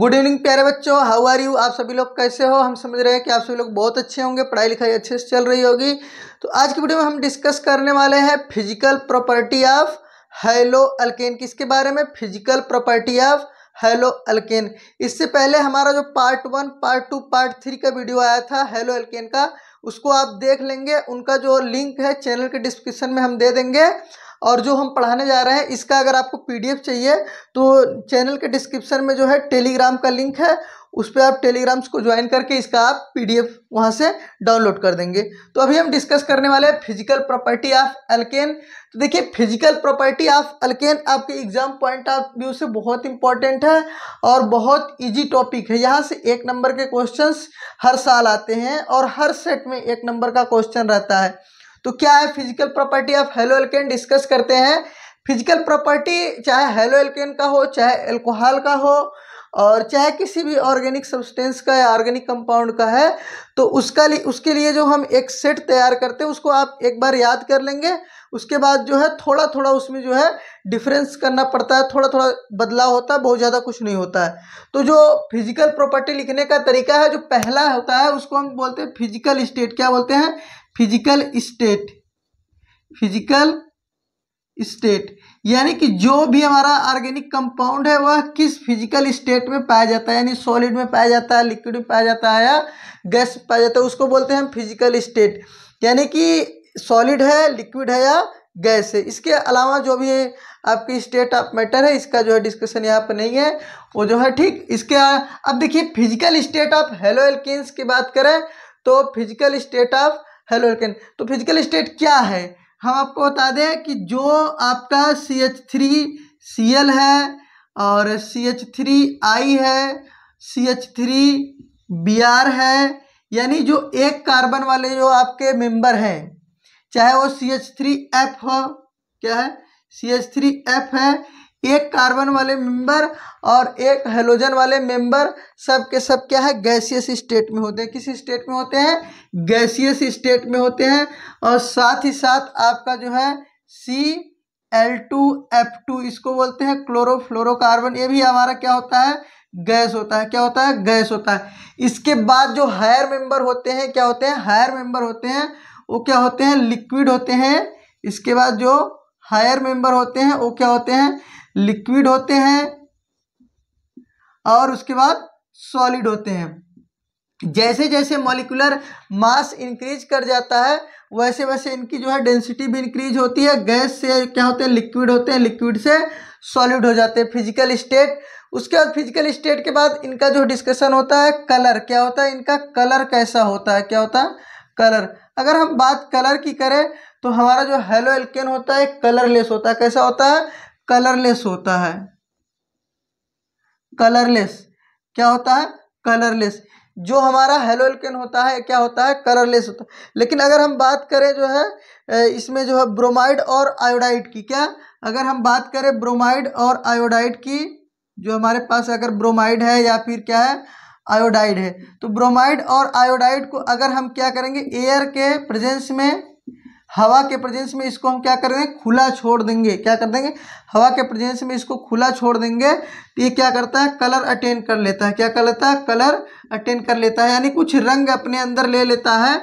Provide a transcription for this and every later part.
good evening प्यारे बच्चों how are you आप सभी लोग कैसे हो हम समझ रहे हैं कि आप सभी लोग बहुत अच्छे होंगे पढ़ाई लिखाई अच्छे से चल रही होगी तो आज की वीडियो में हम डिस्कस करने वाले हैं physical property of haloalkane किसके बारे में physical property of haloalkane इससे पहले हमारा जो part one part two part three का वीडियो आया था हेलो अल्केन का उसको आप देख लेंगे उनका जो लिंक है चैनल के डिस्क्रिप्शन में हम दे देंगे और जो हम पढ़ाने जा रहे हैं इसका अगर आपको पीडीएफ चाहिए तो चैनल के डिस्क्रिप्शन में जो है टेलीग्राम का लिंक है उस पर आप टेलीग्राम्स को ज्वाइन करके इसका आप पीडीएफ वहाँ से डाउनलोड कर देंगे तो अभी हम डिस्कस करने वाले हैं फिजिकल प्रॉपर्टी ऑफ अल्केन तो देखिए फिजिकल प्रॉपर्टी ऑफ अल्केन आपके एग्जाम पॉइंट ऑफ व्यू से बहुत इंपॉर्टेंट है और बहुत इजी टॉपिक है यहाँ से एक नंबर के क्वेश्चंस हर साल आते हैं और हर सेट में एक नंबर का क्वेश्चन रहता है तो क्या है physical property of haloalkane discuss करते हैं फिजिकल प्रॉपर्टी चाहे हेलो एल्केन का हो चाहे एल्कोहल का हो और चाहे किसी भी ऑर्गेनिक सब्सटेंस का या ऑर्गेनिक कंपाउंड का है तो उसका लिए उसके लिए जो हम एक सेट तैयार करते हैं उसको आप एक बार याद कर लेंगे उसके बाद जो है थोड़ा थोड़ा उसमें जो है डिफरेंस करना पड़ता है थोड़ा थोड़ा बदलाव होता है बहुत ज़्यादा कुछ नहीं होता है तो जो फिजिकल प्रॉपर्टी लिखने का तरीका है जो पहला होता है उसको हम बोलते हैं फिजिकल स्टेट क्या बोलते हैं फिजिकल स्टेट फिजिकल स्टेट यानी कि जो भी हमारा ऑर्गेनिक कंपाउंड है वह किस फिजिकल स्टेट में पाया जाता है यानी सॉलिड में पाया जाता है लिक्विड में पाया जाता है या गैस पाया जाता है उसको बोलते हैं हम फिजिकल स्टेट यानी कि सॉलिड है लिक्विड है या गैस है इसके अलावा जो भी आपकी स्टेट ऑफ मैटर है इसका जो है डिस्कशन यहाँ पर नहीं है वो जो है ठीक इसके अब देखिए physical state of haloalkanes की बात करें तो physical state of haloalkane तो फिजिकल स्टेट क्या है हम आपको बता दें कि जो आपका C H three C L है और सी एच थ्री आई है C H three B R है यानी जो एक कार्बन वाले जो आपके मेंबर हैं चाहे वो सी एच थ्री एफ हो क्या है सी एच थ्री एफ है एक कार्बन वाले मेंबर और एक हेलोजन वाले मेंबर सब के सब क्या है गैसियस स्टेट में होते हैं किस स्टेट में होते हैं गैसियस स्टेट में होते हैं और साथ ही साथ आपका जो है C L two F two इसको बोलते हैं क्लोरोफ्लोरोकार्बन ये भी हमारा क्या होता है गैस होता है क्या होता है गैस होता है इसके बाद जो हायर मेंबर होते हैं क्या होते हैं हायर मेंबर होते हैं वो क्या होते हैं लिक्विड होते हैं इसके बाद जो हायर मेंबर होते हैं वो क्या होते हैं लिक्विड होते हैं और उसके बाद सॉलिड होते हैं जैसे जैसे मॉलिकुलर मास इंक्रीज कर जाता है वैसे वैसे इनकी जो है डेंसिटी भी इंक्रीज होती है गैस से क्या होते हैं लिक्विड होते हैं लिक्विड से सॉलिड हो जाते हैं फिजिकल स्टेट उसके बाद फिजिकल स्टेट के बाद इनका जो डिस्कशन होता है कलर क्या होता है इनका कलर कैसा होता है क्या होता है कलर अगर हम बात कलर की करें तो हमारा जो हेलो एल्केन होता है कलरलेस होता है कैसा होता है कलरलेस होता है कलरलेस क्या होता है कलरलेस जो हमारा हेलो एल्केन होता है क्या होता है कलरलेस होता है लेकिन अगर हम बात करें जो है इसमें जो है ब्रोमाइड और आयोडाइड की क्या अगर हम बात करें ब्रोमाइड और आयोडाइड की जो हमारे पास अगर ब्रोमाइड है या फिर क्या है आयोडाइड है तो ब्रोमाइड और आयोडाइड को अगर हम क्या करेंगे एयर के प्रेजेंस में हवा के प्रेजेंस में इसको हम क्या कर देंगे खुला छोड़ देंगे क्या कर देंगे हवा के प्रेजेंस में इसको खुला छोड़ देंगे तो ये क्या करता है कलर अटेन कर लेता है क्या कर लेता है कलर अटेन कर लेता है यानी कुछ रंग अपने अंदर ले लेता है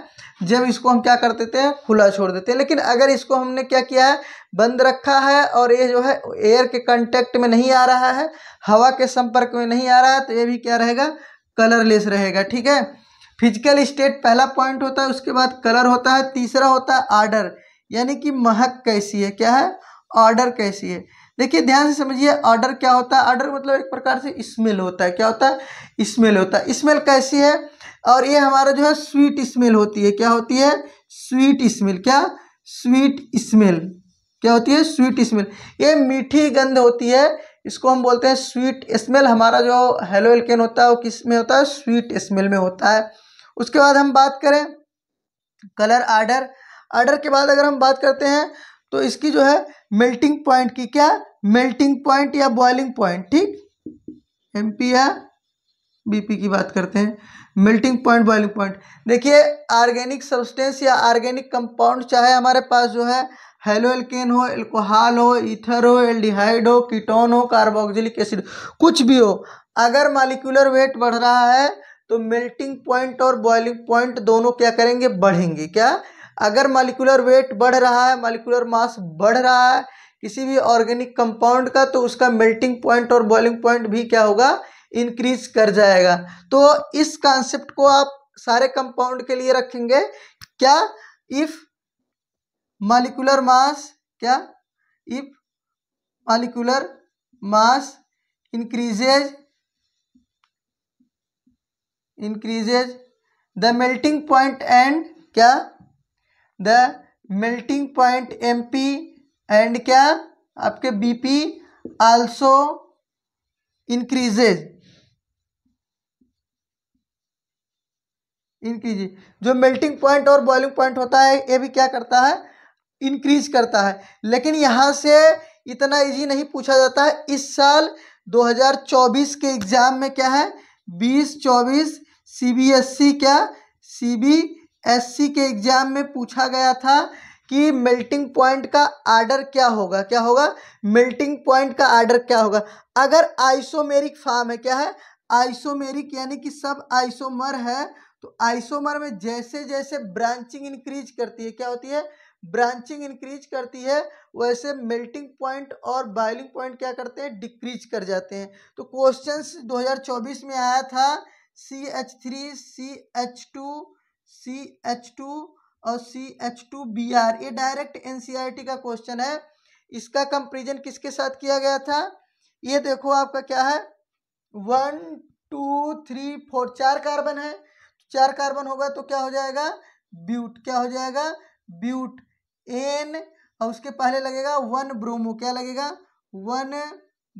जब इसको हम क्या कर देते हैं खुला छोड़ देते हैं लेकिन अगर इसको हमने क्या किया है बंद रखा है और ये जो है एयर के कंटेक्ट में नहीं आ रहा है हवा के संपर्क में नहीं आ रहा है तो ये भी क्या रहेगा कलरलेस रहेगा ठीक है फिजिकल स्टेट पहला पॉइंट होता है उसके बाद कलर होता है तीसरा होता है आर्डर यानी कि महक कैसी है क्या है ऑर्डर कैसी है देखिए ध्यान से समझिए ऑर्डर क्या होता है ऑर्डर मतलब एक प्रकार से स्मेल होता है क्या होता है स्मेल होता है स्मेल कैसी है और ये हमारा जो है स्वीट स्मेल होती है क्या होती है स्वीट स्मेल क्या स्वीट स्मेल क्या होती है स्वीट स्मेल ये मीठी गंध होती है इसको हम बोलते हैं स्वीट स्मेल हमारा जो हेलो एल्केन होता है वो किस में होता है स्वीट स्मेल में होता है उसके बाद हम बात करें कलर आर्डर आर्डर के बाद अगर हम बात करते हैं तो इसकी जो है मेल्टिंग पॉइंट की क्या मेल्टिंग पॉइंट या बॉइलिंग पॉइंट ठीक एम पी या बीपी की बात करते हैं मेल्टिंग पॉइंट बॉइलिंग पॉइंट देखिए ऑर्गेनिक सब्सटेंस या ऑर्गेनिक कंपाउंड चाहे हमारे पास जो है हेलो एल्केन हो एल्कोहल हो ईथर हो एल्डिहाइड हो कीटोन हो कार्बोक्सिलिक एसिड कुछ भी हो अगर मालिकुलर वेट बढ़ रहा है तो मेल्टिंग पॉइंट और बॉइलिंग पॉइंट दोनों क्या करेंगे बढ़ेंगे क्या अगर मालिकुलर वेट बढ़ रहा है मालिकुलर मास बढ़ रहा है किसी भी ऑर्गेनिक कंपाउंड का तो उसका मेल्टिंग पॉइंट और बॉइलिंग पॉइंट भी क्या होगा इंक्रीज कर जाएगा तो इस कॉन्सेप्ट को आप सारे कंपाउंड के लिए रखेंगे क्या इफ़ मालिकुलर मास क्या if molecular mass increases increases the melting point and क्या the melting point M P and क्या आपके B P also increases increases जो मेल्टिंग पॉइंट और बॉइलिंग पॉइंट होता है ये भी क्या करता है इंक्रीज करता है लेकिन यहाँ से इतना इजी नहीं पूछा जाता है इस साल 2024 के एग्ज़ाम में क्या है बीस चौबीस सी बी एस सी क्या सी बी एस सी के एग्ज़ाम में पूछा गया था कि मेल्टिंग पॉइंट का आर्डर क्या होगा क्या होगा मेल्टिंग पॉइंट का आर्डर क्या होगा अगर आइसोमेरिक फार्म है क्या है आइसोमेरिक यानी कि सब आइसोमर है तो आइसोमर में जैसे जैसे ब्रांचिंग इंक्रीज करती है क्या होती है ब्रांचिंग इंक्रीज करती है वैसे मेल्टिंग पॉइंट और बॉइलिंग पॉइंट क्या करते हैं डिक्रीज कर जाते हैं तो क्वेश्चन 2024 में आया था C H three C H two C H two और C H two B R ये डायरेक्ट एन e का क्वेश्चन है इसका कंपेरिजन किसके साथ किया गया था ये देखो आपका क्या है वन टू थ्री फोर चार कार्बन है तो चार कार्बन होगा तो क्या हो जाएगा ब्यूट क्या हो जाएगा ब्यूट एन और उसके पहले लगेगा वन ब्रोमो क्या लगेगा वन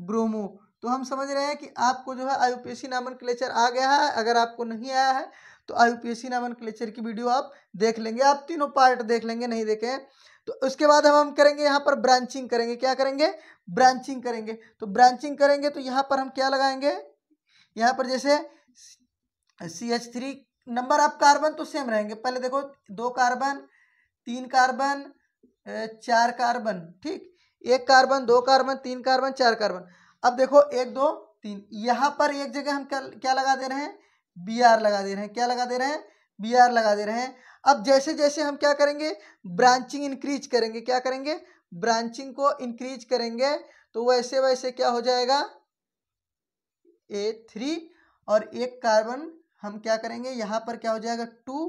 ब्रोमो तो हम समझ रहे हैं कि आपको जो है आईयूपीएससी नामन क्लेचर आ गया है अगर आपको नहीं आया है तो आईयूपीएससी नामन क्लेचर की वीडियो आप देख लेंगे आप तीनों पार्ट देख लेंगे नहीं देखें तो उसके बाद हम हम करेंगे यहाँ पर ब्रांचिंग करेंगे क्या करेंगे ब्रांचिंग करेंगे तो ब्रांचिंग करेंगे तो यहाँ पर हम क्या लगाएंगे यहाँ पर जैसे C H three number of carbon तो सेम रहेंगे पहले देखो दो कार्बन तीन कार्बन चार कार्बन ठीक एक कार्बन दो कार्बन तीन कार्बन चार कार्बन अब देखो एक दो तीन यहाँ पर एक जगह हम क्या क्या लगा दे रहे हैं बी आर लगा दे रहे हैं क्या लगा दे रहे हैं बी आर लगा दे रहे हैं अब जैसे जैसे हम क्या करेंगे ब्रांचिंग इंक्रीज करेंगे क्या करेंगे ब्रांचिंग को इंक्रीज करेंगे तो वैसे वैसे क्या हो जाएगा ए थ्री और एक कार्बन हम क्या करेंगे यहाँ पर क्या हो जाएगा टू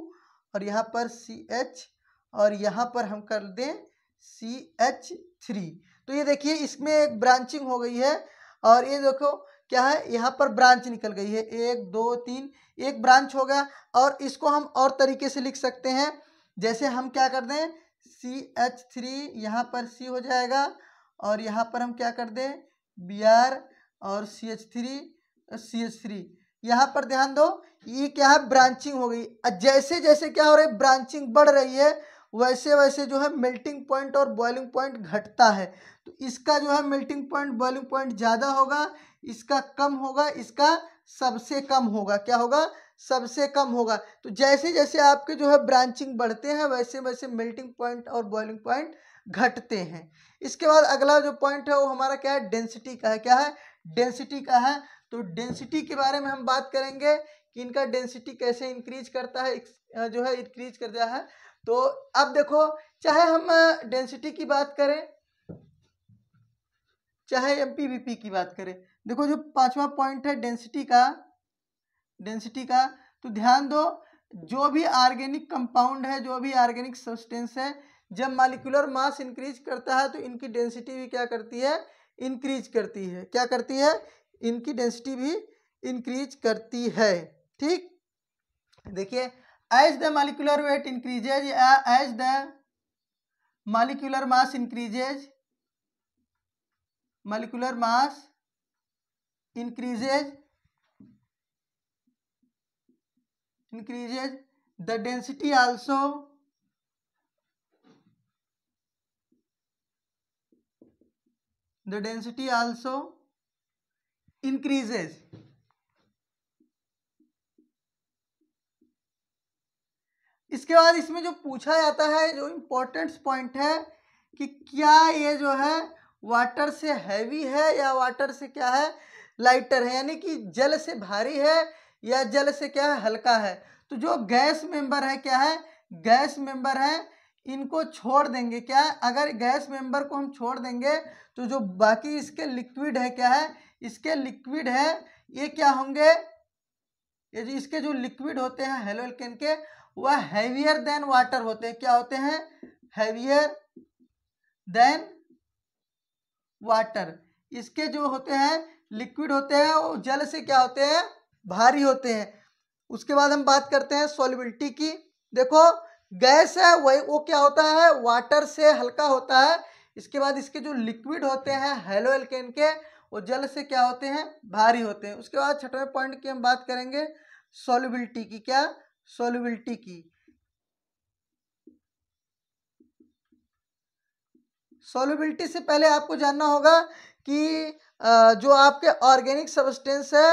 और यहाँ पर सी एच और यहाँ पर हम कर दें सी एच थ्री तो ये देखिए इसमें एक ब्रांचिंग हो गई है और ये देखो क्या है यहाँ पर ब्रांच निकल गई है एक दो तीन एक ब्रांच हो गया और इसको हम और तरीके से लिख सकते हैं जैसे हम क्या कर दें सी एच थ्री यहाँ पर सी हो जाएगा और यहाँ पर हम क्या कर दें बी आर और C H three C H three यहाँ पर ध्यान दो ये क्या है ब्रांचिंग हो गई जैसे जैसे क्या हो रहा है ब्रांचिंग बढ़ रही है वैसे वैसे जो है मेल्टिंग पॉइंट और बॉइलिंग पॉइंट घटता है तो इसका जो है मेल्टिंग पॉइंट बॉइलिंग पॉइंट ज़्यादा होगा इसका कम होगा इसका सबसे कम होगा क्या होगा सबसे कम होगा तो जैसे जैसे आपके जो है ब्रांचिंग बढ़ते हैं वैसे वैसे मेल्टिंग पॉइंट और बॉइलिंग पॉइंट घटते हैं इसके बाद अगला जो पॉइंट है वो हमारा क्या है डेंसिटी का है क्या है डेंसिटी का है तो डेंसिटी के बारे में हम बात करेंगे कि इनका डेंसिटी कैसे इंक्रीज करता है जो है इंक्रीज करता है तो अब देखो चाहे हम डेंसिटी की बात करें चाहे एम की बात करें देखो जो पांचवा पॉइंट है डेंसिटी का डेंसिटी का तो ध्यान दो जो भी ऑर्गेनिक कंपाउंड है जो भी ऑर्गेनिक सब्सटेंस है जब मालिकुलर मास इंक्रीज करता है तो इनकी डेंसिटी भी क्या करती है इंक्रीज करती है क्या करती है इनकी डेंसिटी भी इंक्रीज करती है ठीक देखिए as the molecular weight increases या as the molecular mass increases molecular mass increases increases the density also the density also increases इसके बाद इसमें जो पूछा जाता है जो इम्पोर्टेंट पॉइंट है कि क्या ये जो है वाटर से हैवी है या वाटर से क्या है लाइटर है यानी कि जल से भारी है या जल से क्या है हल्का है तो जो गैस मेंबर है क्या है गैस मेंबर है इनको छोड़ देंगे क्या है अगर गैस मेंबर को हम छोड़ देंगे तो जो बाकी इसके लिक्विड है क्या है इसके लिक्विड है ये क्या होंगे ये जो इसके जो लिक्विड होते हैं हेलो के वह हैवियर देन वाटर होते हैं क्या होते हैं हैवियर देन वाटर इसके जो होते हैं लिक्विड होते हैं वो जल से क्या होते हैं भारी होते हैं उसके बाद हम बात करते हैं सोलिबिलिटी की देखो गैस है वही वो क्या होता है वाटर से हल्का होता है इसके बाद इसके जो लिक्विड होते हैं हेलो एल्केन के वो जल से क्या होते हैं भारी होते हैं उसके बाद छठवें पॉइंट की हम बात करेंगे सोलिबिलिटी की क्या सॉल्युबिलिटी की सॉल्युबिलिटी से पहले आपको जानना होगा कि जो आपके ऑर्गेनिक सबस्टेंस है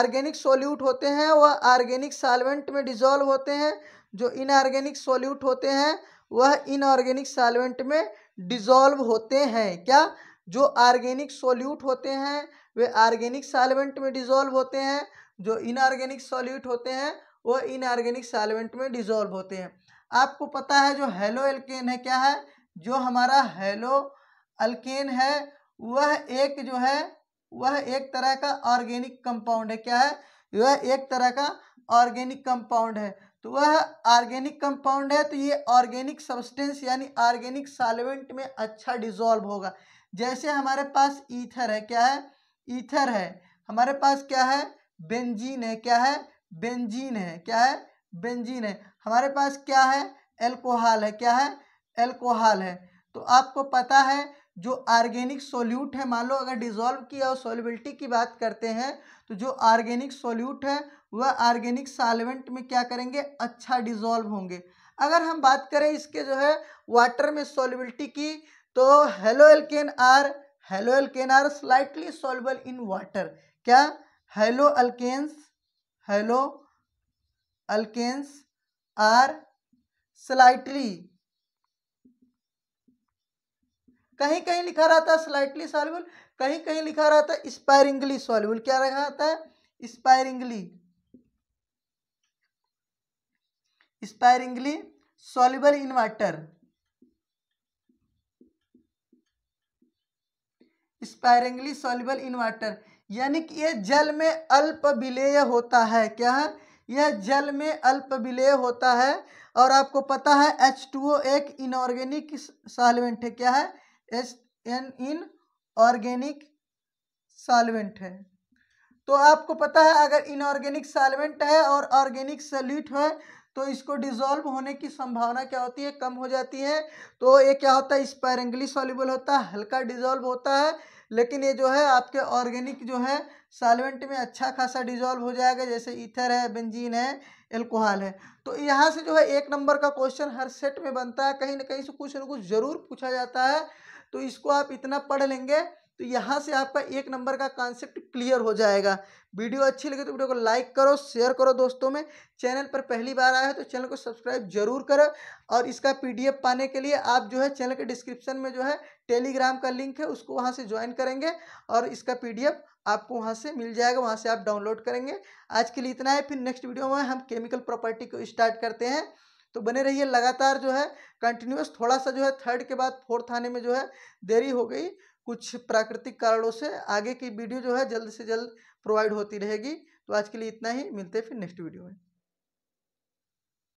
ऑर्गेनिक सोल्यूट होते हैं वह ऑर्गेनिक सालवेंट में डिजॉल्व होते हैं जो इनऑर्गेनिक सोल्यूट होते हैं वह इनऑर्गेनिक सालवेंट में डिजोल्व होते हैं क्या जो ऑर्गेनिक सोल्यूट होते हैं वे ऑर्गेनिक सालवेंट में डिजॉल्व होते हैं जो इनऑर्गेनिक सोल्यूट होते हैं वह इनऑर्गेनिक सालवेंट में डिजोल्व होते हैं आपको पता है जो हेलो एल्केन है क्या है जो हमारा हेलो अल्केन है वह एक जो है वह एक तरह का ऑर्गेनिक कंपाउंड है क्या है वह एक तरह का ऑर्गेनिक कंपाउंड है तो वह ऑर्गेनिक कंपाउंड है तो ये ऑर्गेनिक सब्सटेंस यानी ऑर्गेनिक सालवेंट में अच्छा डिजोल्व होगा जैसे हमारे पास ईथर है क्या है ईथर है हमारे पास क्या है बेंजीन है क्या है बेंजीन है क्या है बेंजीन है हमारे पास क्या है एल्कोहल है क्या है एल्कोहल है तो आपको पता है जो आर्गेनिक सोल्यूट है मान लो अगर डिजोल्व की और सोलबिलिटी की बात करते हैं तो जो आर्गेनिक सोल्यूट है वह आर्गेनिक सालवेंट में क्या करेंगे अच्छा डिजोल्व होंगे अगर हम बात करें इसके जो है वाटर में सोलबिलिटी की तो haloalkane are haloalkane are slightly soluble in water क्या haloalkanes haloalkanes are slightly कहीं कहीं लिखा रहता है स्लाइटली सॉल्यूबल कहीं कहीं लिखा रहता है स्पायरिंगली सॉल्यूबल क्या रखा रहता है sparingly sparingly soluble in water sparingly soluble in water यानी कि यह जल में अल्प विलेय होता है क्या है यह जल में अल्प विलेय होता है और आपको पता है एच टू ओ एक इनऑर्गेनिक सॉल्वेंट है क्या है H N in organic solvent है तो आपको पता है अगर इनऑर्गेनिक सॉल्वेंट है और ऑर्गेनिक सल्यूट है तो इसको डिजोल्व होने की संभावना क्या होती है कम हो जाती है तो ये क्या होता है स्पायरेंगली सॉल्यूबल होता है हल्का डिजोल्व होता है लेकिन ये जो है आपके ऑर्गेनिक जो है सालवेंट में अच्छा खासा डिजॉल्व हो जाएगा जैसे ईथर है बेंजीन है एल्कोहल है तो यहाँ से जो है एक नंबर का क्वेश्चन हर सेट में बनता है कहीं ना कहीं से कुछ ना कुछ ज़रूर पूछा जाता है तो इसको आप इतना पढ़ लेंगे तो यहाँ से आपका एक नंबर का कॉन्सेप्ट क्लियर हो जाएगा वीडियो अच्छी लगे तो वीडियो को लाइक करो शेयर करो दोस्तों में चैनल पर पहली बार आया है तो चैनल को सब्सक्राइब जरूर करो और इसका पीडीएफ पाने के लिए आप जो है चैनल के डिस्क्रिप्शन में जो है टेलीग्राम का लिंक है उसको वहाँ से ज्वाइन करेंगे और इसका पी आपको वहाँ से मिल जाएगा वहाँ से आप डाउनलोड करेंगे आज के लिए इतना है फिर नेक्स्ट वीडियो में हम केमिकल प्रॉपर्टी को स्टार्ट करते हैं तो बने रहिए लगातार जो है कंटिन्यूस थोड़ा सा जो है थर्ड के बाद फोर्थ आने में जो है देरी हो गई कुछ प्राकृतिक कारणों से आगे की वीडियो जो है जल्द से जल्द प्रोवाइड होती रहेगी तो आज के लिए इतना ही मिलते हैं फिर नेक्स्ट वीडियो में